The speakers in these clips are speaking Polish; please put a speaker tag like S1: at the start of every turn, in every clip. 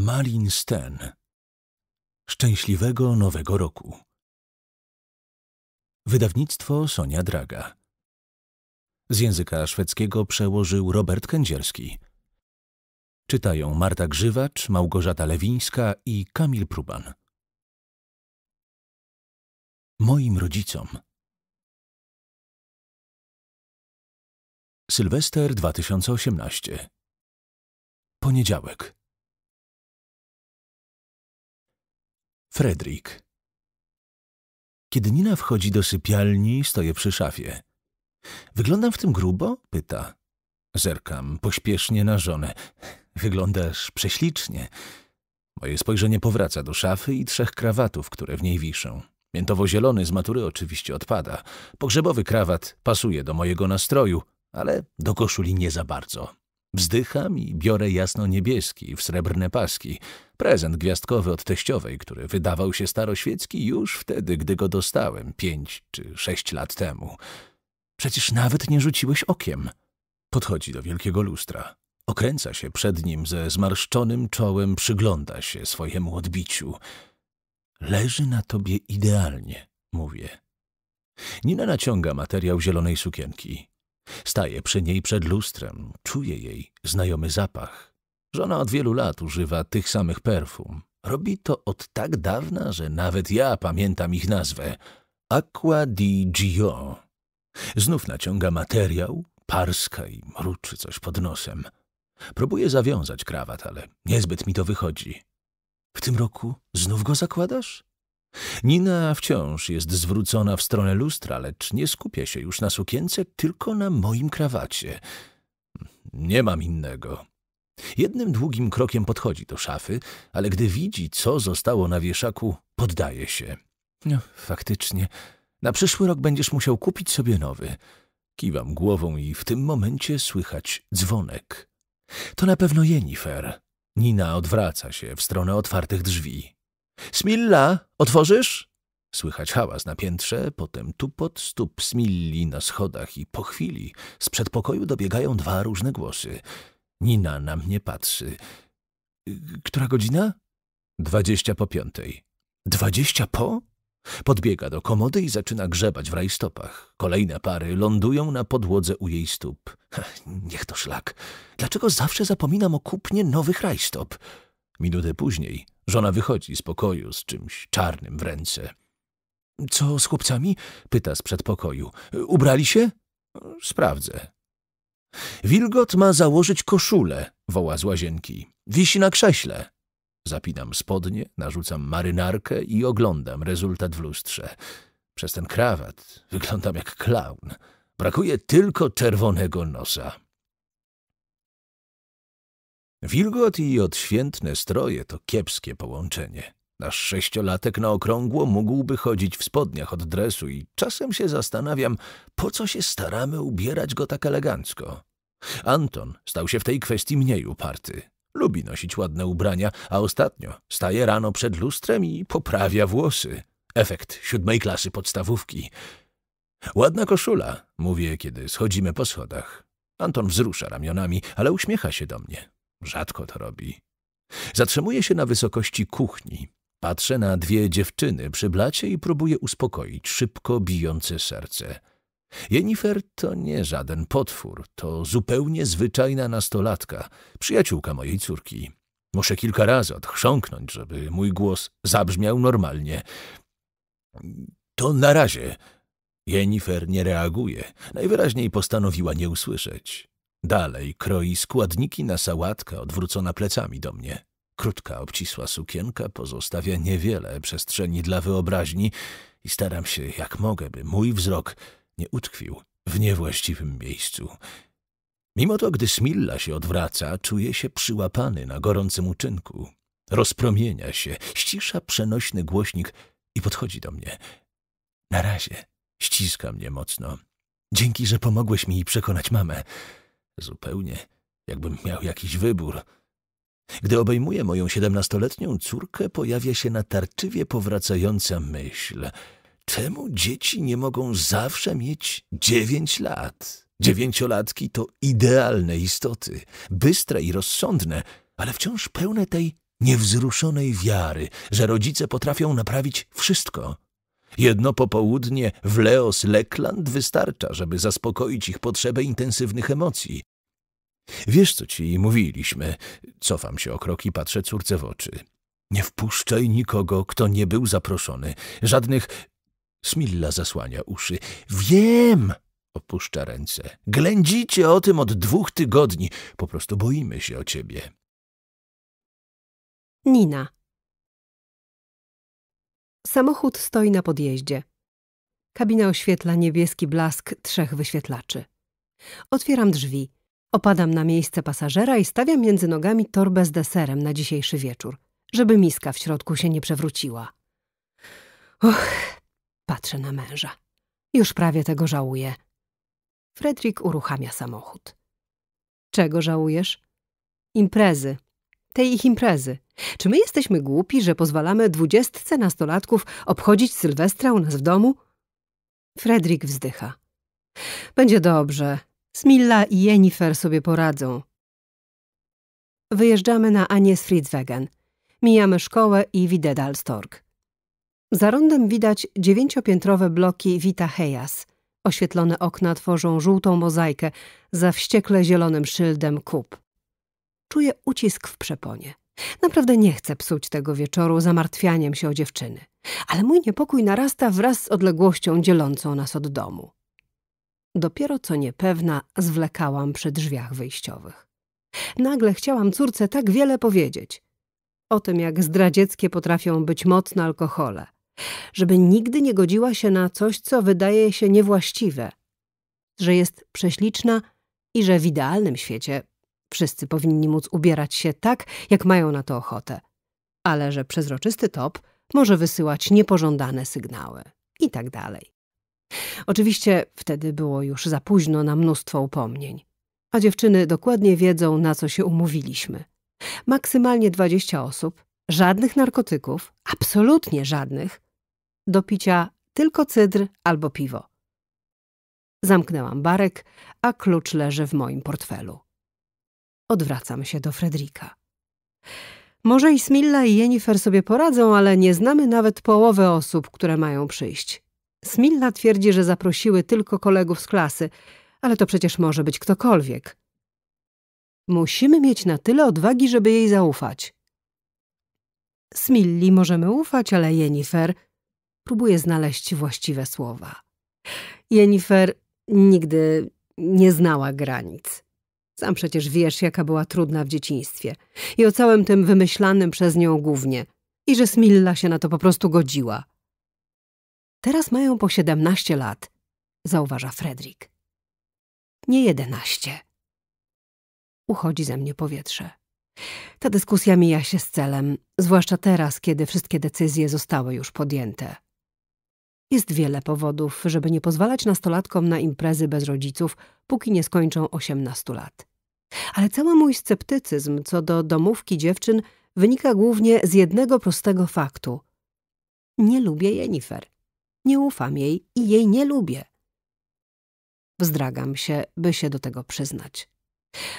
S1: Malin Sten. Szczęśliwego Nowego Roku. Wydawnictwo Sonia Draga. Z języka szwedzkiego przełożył Robert Kędzierski. Czytają Marta Grzywacz, Małgorzata Lewińska i Kamil Pruban. Moim rodzicom. Sylwester 2018. Poniedziałek. Fredrik. Kiedy Nina wchodzi do sypialni, stoję przy szafie. Wyglądam w tym grubo? pyta. Zerkam pośpiesznie na żonę. Wyglądasz prześlicznie. Moje spojrzenie powraca do szafy i trzech krawatów, które w niej wiszą. Miętowo-zielony z matury oczywiście odpada. Pogrzebowy krawat pasuje do mojego nastroju, ale do koszuli nie za bardzo. Wzdycham i biorę jasno-niebieski w srebrne paski, prezent gwiazdkowy od teściowej, który wydawał się staroświecki już wtedy, gdy go dostałem, pięć czy sześć lat temu. Przecież nawet nie rzuciłeś okiem. Podchodzi do wielkiego lustra. Okręca się przed nim ze zmarszczonym czołem, przygląda się swojemu odbiciu. Leży na tobie idealnie, mówię. Nina naciąga materiał zielonej sukienki. Staję przy niej przed lustrem, czuję jej znajomy zapach. Żona od wielu lat używa tych samych perfum. Robi to od tak dawna, że nawet ja pamiętam ich nazwę. Aqua di Gio. Znów naciąga materiał, parska i mruczy coś pod nosem. Próbuję zawiązać krawat, ale niezbyt mi to wychodzi. W tym roku znów go zakładasz? Nina wciąż jest zwrócona w stronę lustra, lecz nie skupia się już na sukience, tylko na moim krawacie. Nie mam innego. Jednym długim krokiem podchodzi do szafy, ale gdy widzi, co zostało na wieszaku, poddaje się. No, faktycznie. Na przyszły rok będziesz musiał kupić sobie nowy. Kiwam głową i w tym momencie słychać dzwonek. To na pewno Jennifer. Nina odwraca się w stronę otwartych drzwi. Smilla, otworzysz? Słychać hałas na piętrze, potem tupot stóp Smilli na schodach i po chwili z przedpokoju dobiegają dwa różne głosy. Nina na mnie patrzy. Która godzina? Dwadzieścia po piątej. Dwadzieścia po? Podbiega do komody i zaczyna grzebać w rajstopach. Kolejne pary lądują na podłodze u jej stóp. Niech to szlak. Dlaczego zawsze zapominam o kupnie nowych rajstop? Minutę później żona wychodzi z pokoju z czymś czarnym w ręce. Co z chłopcami? pyta z przedpokoju. Ubrali się? Sprawdzę. Wilgot ma założyć koszulę, woła z łazienki. Wisi na krześle. Zapinam spodnie, narzucam marynarkę i oglądam rezultat w lustrze. Przez ten krawat wyglądam jak klaun. Brakuje tylko czerwonego nosa. Wilgot i odświętne stroje to kiepskie połączenie. Nasz sześciolatek na okrągło mógłby chodzić w spodniach od dresu i czasem się zastanawiam, po co się staramy ubierać go tak elegancko. Anton stał się w tej kwestii mniej uparty. Lubi nosić ładne ubrania, a ostatnio staje rano przed lustrem i poprawia włosy. Efekt siódmej klasy podstawówki. Ładna koszula, mówię, kiedy schodzimy po schodach. Anton wzrusza ramionami, ale uśmiecha się do mnie. Rzadko to robi. Zatrzymuje się na wysokości kuchni. Patrzę na dwie dziewczyny przy blacie i próbuję uspokoić szybko bijące serce. Jennifer to nie żaden potwór, to zupełnie zwyczajna nastolatka, przyjaciółka mojej córki. Muszę kilka razy odchrząknąć, żeby mój głos zabrzmiał normalnie. To na razie. Jennifer nie reaguje. Najwyraźniej postanowiła nie usłyszeć. Dalej kroi składniki na sałatkę odwrócona plecami do mnie. Krótka, obcisła sukienka pozostawia niewiele przestrzeni dla wyobraźni i staram się, jak mogę, by mój wzrok nie utkwił w niewłaściwym miejscu. Mimo to, gdy Smilla się odwraca, czuje się przyłapany na gorącym uczynku. Rozpromienia się, ścisza przenośny głośnik i podchodzi do mnie. Na razie ściska mnie mocno. Dzięki, że pomogłeś mi przekonać mamę. Zupełnie, jakbym miał jakiś wybór. Gdy obejmuję moją siedemnastoletnią córkę, pojawia się natarczywie powracająca myśl. Czemu dzieci nie mogą zawsze mieć dziewięć lat? Dziewięciolatki to idealne istoty, bystre i rozsądne, ale wciąż pełne tej niewzruszonej wiary, że rodzice potrafią naprawić wszystko. Jedno popołudnie w Leos Lekland wystarcza, żeby zaspokoić ich potrzebę intensywnych emocji. Wiesz, co ci mówiliśmy. Cofam się o krok i patrzę córce w oczy. Nie wpuszczaj nikogo, kto nie był zaproszony. Żadnych... Smilla zasłania uszy. Wiem! Opuszcza ręce. Ględzicie o tym od dwóch tygodni. Po prostu boimy się o ciebie.
S2: Nina. Samochód stoi na podjeździe. Kabina oświetla niebieski blask trzech wyświetlaczy. Otwieram drzwi. Opadam na miejsce pasażera i stawiam między nogami torbę z deserem na dzisiejszy wieczór, żeby miska w środku się nie przewróciła. Och, patrzę na męża. Już prawie tego żałuję. Fredrik uruchamia samochód. Czego żałujesz? Imprezy. Tej ich imprezy. Czy my jesteśmy głupi, że pozwalamy dwudziestce nastolatków obchodzić Sylwestra u nas w domu? Fredrik wzdycha. Będzie dobrze. Smilla i Jennifer sobie poradzą. Wyjeżdżamy na Anies Fritzwegen. Mijamy szkołę i Widedalstorg. Za rondem widać dziewięciopiętrowe bloki Vita Hejas. Oświetlone okna tworzą żółtą mozaikę za wściekle zielonym szyldem kup. Czuję ucisk w przeponie. Naprawdę nie chcę psuć tego wieczoru zamartwianiem się o dziewczyny. Ale mój niepokój narasta wraz z odległością dzielącą nas od domu. Dopiero co niepewna, zwlekałam przy drzwiach wyjściowych. Nagle chciałam córce tak wiele powiedzieć. O tym, jak zdradzieckie potrafią być mocne alkohole. Żeby nigdy nie godziła się na coś, co wydaje się niewłaściwe. Że jest prześliczna i że w idealnym świecie wszyscy powinni móc ubierać się tak, jak mają na to ochotę. Ale że przezroczysty top może wysyłać niepożądane sygnały i tak dalej. Oczywiście wtedy było już za późno na mnóstwo upomnień. A dziewczyny dokładnie wiedzą, na co się umówiliśmy. Maksymalnie 20 osób, żadnych narkotyków, absolutnie żadnych. Do picia tylko cydr albo piwo. Zamknęłam barek, a klucz leży w moim portfelu. Odwracam się do Fredrika. Może i Smilla i Jennifer sobie poradzą, ale nie znamy nawet połowy osób, które mają przyjść. Smilla twierdzi, że zaprosiły tylko kolegów z klasy, ale to przecież może być ktokolwiek. Musimy mieć na tyle odwagi, żeby jej zaufać. Smilli możemy ufać, ale Jennifer próbuje znaleźć właściwe słowa. Jennifer nigdy nie znała granic. Sam przecież wiesz, jaka była trudna w dzieciństwie i o całym tym wymyślanym przez nią głównie i że Smilla się na to po prostu godziła. Teraz mają po 17 lat, zauważa Fredrik. Nie 11. Uchodzi ze mnie powietrze. Ta dyskusja mija się z celem, zwłaszcza teraz, kiedy wszystkie decyzje zostały już podjęte. Jest wiele powodów, żeby nie pozwalać nastolatkom na imprezy bez rodziców, póki nie skończą 18 lat. Ale cały mój sceptycyzm co do domówki dziewczyn wynika głównie z jednego prostego faktu. Nie lubię Jennifer. Nie ufam jej i jej nie lubię. Wzdragam się, by się do tego przyznać.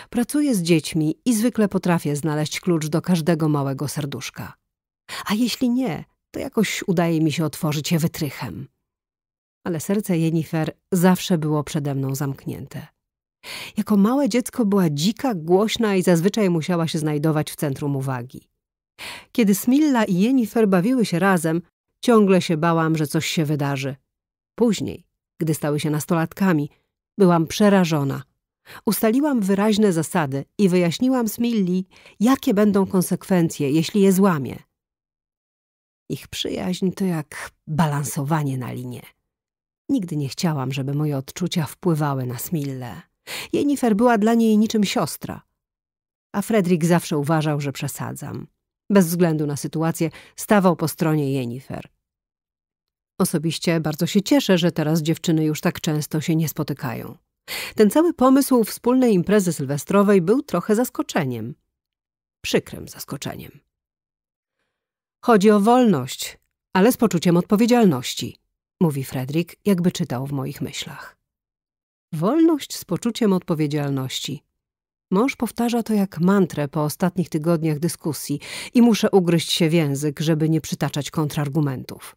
S2: Pracuję z dziećmi i zwykle potrafię znaleźć klucz do każdego małego serduszka. A jeśli nie, to jakoś udaje mi się otworzyć je wytrychem. Ale serce Jennifer zawsze było przede mną zamknięte. Jako małe dziecko była dzika, głośna i zazwyczaj musiała się znajdować w centrum uwagi. Kiedy Smilla i Jennifer bawiły się razem, Ciągle się bałam, że coś się wydarzy. Później, gdy stały się nastolatkami, byłam przerażona. Ustaliłam wyraźne zasady i wyjaśniłam Smilli, jakie będą konsekwencje, jeśli je złamie. Ich przyjaźń to jak balansowanie na linie. Nigdy nie chciałam, żeby moje odczucia wpływały na Smille. Jennifer była dla niej niczym siostra. A Fredrik zawsze uważał, że przesadzam bez względu na sytuację, stawał po stronie Jennifer. Osobiście bardzo się cieszę, że teraz dziewczyny już tak często się nie spotykają. Ten cały pomysł wspólnej imprezy sylwestrowej był trochę zaskoczeniem. Przykrym zaskoczeniem. Chodzi o wolność, ale z poczuciem odpowiedzialności, mówi Fredrik, jakby czytał w moich myślach. Wolność z poczuciem odpowiedzialności. Mąż powtarza to jak mantrę po ostatnich tygodniach dyskusji i muszę ugryźć się w język, żeby nie przytaczać kontrargumentów.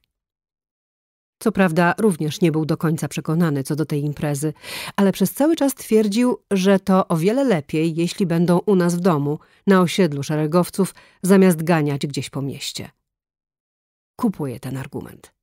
S2: Co prawda, również nie był do końca przekonany co do tej imprezy, ale przez cały czas twierdził, że to o wiele lepiej, jeśli będą u nas w domu, na osiedlu szeregowców, zamiast ganiać gdzieś po mieście. Kupuję ten argument.